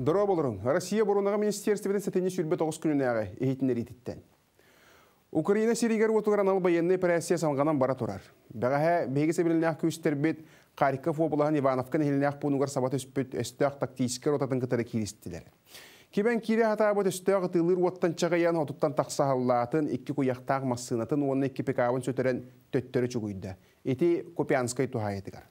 Дұра болырын, Россия бұрынығы министерстведен сәтені сүрбе 9 күніне ағы ехетіндер етіттен. Украина сиригер отығыран албайынны прәсия салғанан бара тұрар. Бәғәхә бейгесі біліне ақ көстер бет Қариков обылаған Ивановқан еліне ақ бұнығар сабат өсті ақ тактискер отатын кітірі келістілер. Кебен кире өсті ақ тылыр оттан чағаян отуттан тақса халлаатын, екі көяқтағы массынатын, оның екі пекавын сөтерен төттері Еті Копианскай Копянскай тухайетігар.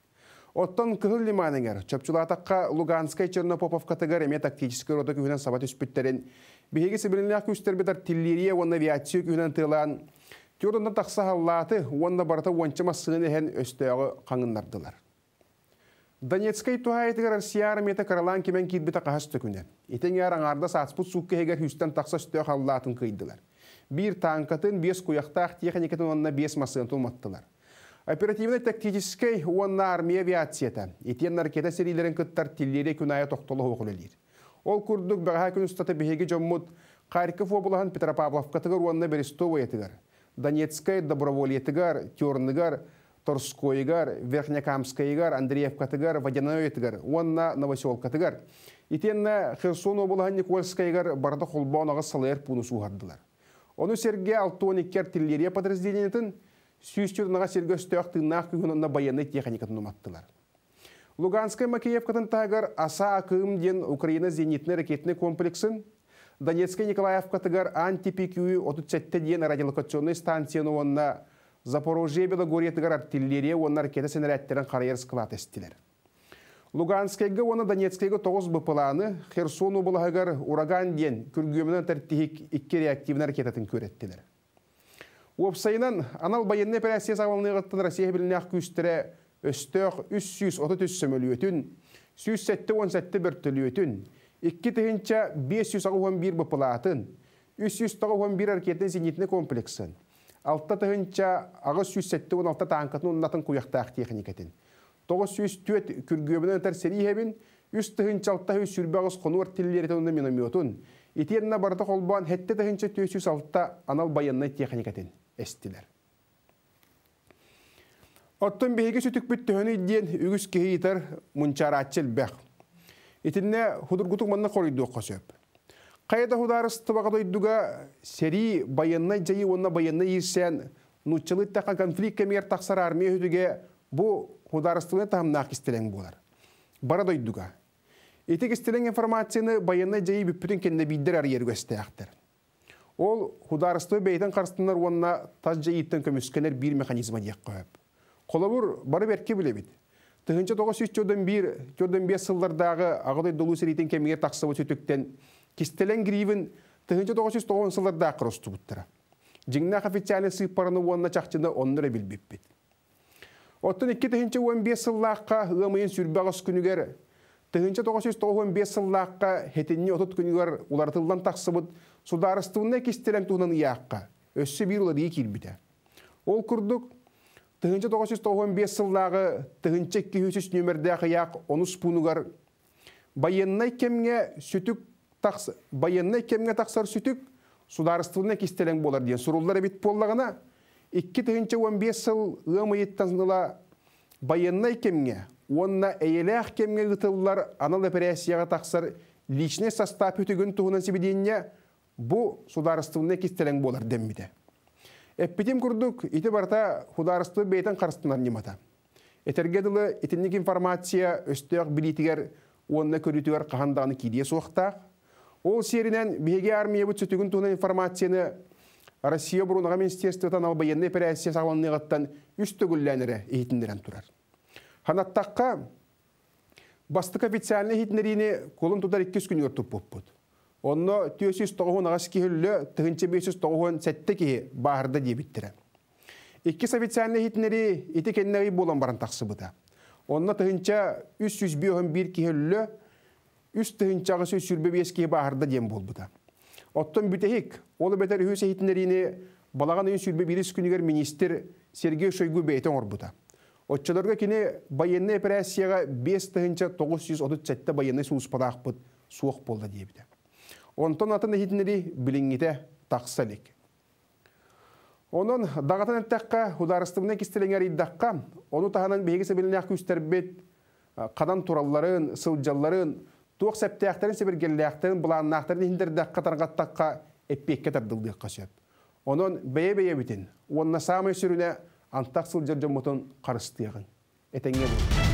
Оттон кыһыл лиманыгар, Луганская Чернопоповка Чернопоповка, категорияме тактический рода күһүнен сабат үспүттерин. Биһиги сибиринлях күстер битар тиллирия уонна авиацию күһүнен тылан. Тюрдан тақса халлаты уонна барата уончама сыгын эһен өстөөгө қаңыннардылар. Донецкай туһайтыгар Россия мета Каралан кемен кидбита қахас төкүнен. Итең яраңарда саатспут суккеһигер хүстен такса үстөө халлатын кыйдылар. Бир танкатын, бес куяқтақ техникатын онна бес масын тулматтылар оперативный тактической уонна армия авиацията. Итен наркета серилерін кыттар тиллере күнайы тоқтолы оғылылер. Ол күрдік баға күн ұстаты бігеге жоммут Харьков облағын Петропавловқа тығыр уонна Берестова етігір. Донецкай доброволь етігір, Терныгар, Торскойгар, Верхнекамскайгар, Андреевкатыгар, тығыр, Водяной етігір, уонна Новоселка тығыр. Херсон облағын Никольскайгар барды қолбауын ағы салайыр пунус ұғардылар. Оны серге тиллерия сүйістюрнаға сергөстөқтыыннаақ күгінонна баянны техникатын ұматтылар. Луганская Макеевкатын тагар аса акым ден Украина зенитный ракетный комплексін, Донецкая Николаевка тагар антипикюи отутсетте ден радиолокационный станцияны онна Запорожье Белогория тагар артиллерия онна ракета сенеряттерін қарайыр склад естілер. Луганскайга оны Донецкайга 9 бұпыланы Херсон облағығар ураган ден күргөмінен тәрттихик 2 реактивный ракетатын көреттілер. Уопсайынан анал байынны пәрәссе сағалынығыттын Россия біліне ақ күстірі өстөқ 330 сөмөлүөтүн, 117 бір түліөтүн, 2 тыхынча 591 бұпылатын, 391 әркеті зенитіні комплексін, 6 тыхынча ағы 116 танкатын ұнатын құяқтақ техникетін, 904 күргөбіні өтір серейебін, 3 6 600 сүрбәғыз қонуар тілілеретін ұнды өтін, Итиенна барда қолбан 7 тыхынча 406 анал баянны техникетін эстилер. Оттон бейге сүтік бүттіхөні идден үгіс кейітір мұнчаратчыл бәқ. Итинне худургутук манна қорыйды Кайда хударыс тубага дойдуга сери баянна жайы онна баянна ирсен, нұтчылы тақа конфликт кемер тақсар армия үдіге бұ хударыстығына тағымнақ істелен болар. Бара дойдуга. Итик істелен информацияны баянна жайы бүппітін кенне бейдір ар ергөсті ақтыр. Ол хударысты бейтен қарстынлар онына тазжа иттен көміскенер бір механизма дек қойып. бұр бары бәрке біле бейді. Тыгынча тоғы сүйт жодын бір, жодын бес сылдардағы ағыдай долу сәретін кемеге тақсыбы сөйтіктен кестелен гривен тыгынча тоғы сүйт тоғын сылдарда құрысты бұттыра. Жыңна официальный сыйпарыны онына чақчыны онныра білбеппет. Оттың 2 15 сыллаққа ғымайын сүрбе күнігер Тыһынча 991 хетенни отут күнігер улартылдан тақсыбыт сударыстығына кестелен туғынан яққа Өссі бір ұлады екелбіті. Ол күрдік Тыһынча 995 сыллағы тыһынча 203 нөмірді аяқ онус пунугар Баяннай кемге сүтүк тақсы, баяннай кемге тақсыр сүтүк сударыстығына кестелен болар деген сұрулары бит 15 онна әйеләқ кемге ғытылылар анал операцияға тақсыр личный состав өтігін тұғынан себеденіне бұ сударыстығына кестелен болар дәмбеді. Эппетим күрдік, еті барта хударысты бейтін қарыстынан немата. Этергеділі етінік информация өстіғақ білетігер онына көрітігер қағандағыны кейде соқта. Ол серінен беге армия бұт сөтігін тұғынан информацияны Россия бұрунаға министерствотан ал военный операция сағланныйғаттан үстігілләнірі ейтіндерін тұрар. Ханаттаққа бастық официальный хитнеріне колын тудар 200 күн өртіп бұппыд. Онно 490 ағас кейілі тұғынчы 590 сәтті кейі бағырды дебіттірі. Иккес официальный хитнері еті кәннәғи болан баран тақсы бұда. Онно тұғынча 301 кейілі, 3 тұғынча ағас 325 кейі бағырды дем бол бұда. Оттон бүтехик, олы бәтер үйесі хитнеріне балаған үйін сүрбе беріс күнігер министр Сергей Шойгу бәйтен орбұда. Отчаларга кине байенны операцияга 5-937 байенны сұлыспарақ бұд, суох болды дейбиде. Онтон атын әхетінері билингите тақсалек. Онын дағатын әттәққа, ұдарыстымына кестеленер иддаққа, оны тағынан бейгесі біліне ақ күстербет, қадан туралларын, сылджалларын, туық сәптәқтәрін, сәбіргелләқтәрін, бұланнақтарын ендердәққа тарғаттаққа әппекке тардылдыққа сөп. Онын бәе-бәе бітін, онына самай сүріне антақ мұтын жомотон қарыстыяғын. Этеңе бұл.